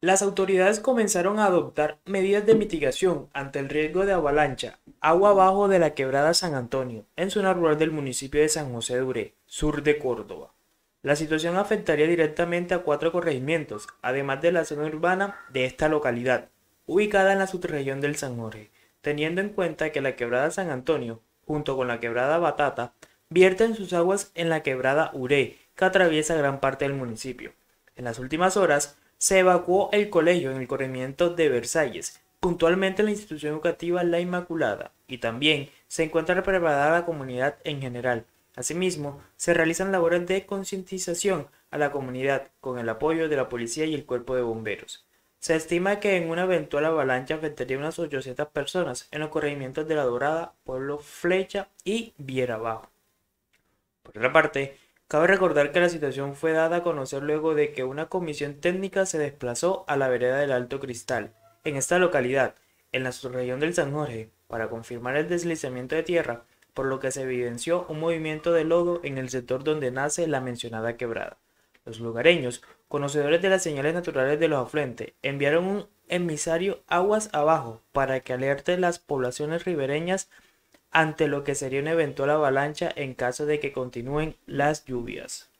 Las autoridades comenzaron a adoptar medidas de mitigación ante el riesgo de avalancha agua abajo de la quebrada San Antonio, en zona rural del municipio de San José de Uré, sur de Córdoba. La situación afectaría directamente a cuatro corregimientos, además de la zona urbana de esta localidad, ubicada en la subregión del San Jorge, teniendo en cuenta que la quebrada San Antonio, junto con la quebrada Batata, vierten sus aguas en la quebrada Uré, que atraviesa gran parte del municipio. En las últimas horas, se evacuó el colegio en el corrimiento de Versalles, puntualmente la institución educativa La Inmaculada, y también se encuentra preparada la comunidad en general. Asimismo, se realizan labores de concientización a la comunidad con el apoyo de la policía y el cuerpo de bomberos. Se estima que en una eventual avalancha afectaría unas 800 personas en los corregimientos de La Dorada, Pueblo Flecha y Viera Bajo. Por otra parte, Cabe recordar que la situación fue dada a conocer luego de que una comisión técnica se desplazó a la vereda del Alto Cristal, en esta localidad, en la subregión del San Jorge, para confirmar el deslizamiento de tierra, por lo que se evidenció un movimiento de lodo en el sector donde nace la mencionada quebrada. Los lugareños, conocedores de las señales naturales de los afluentes, enviaron un emisario aguas abajo para que alerte las poblaciones ribereñas ante lo que sería una eventual avalancha en caso de que continúen las lluvias.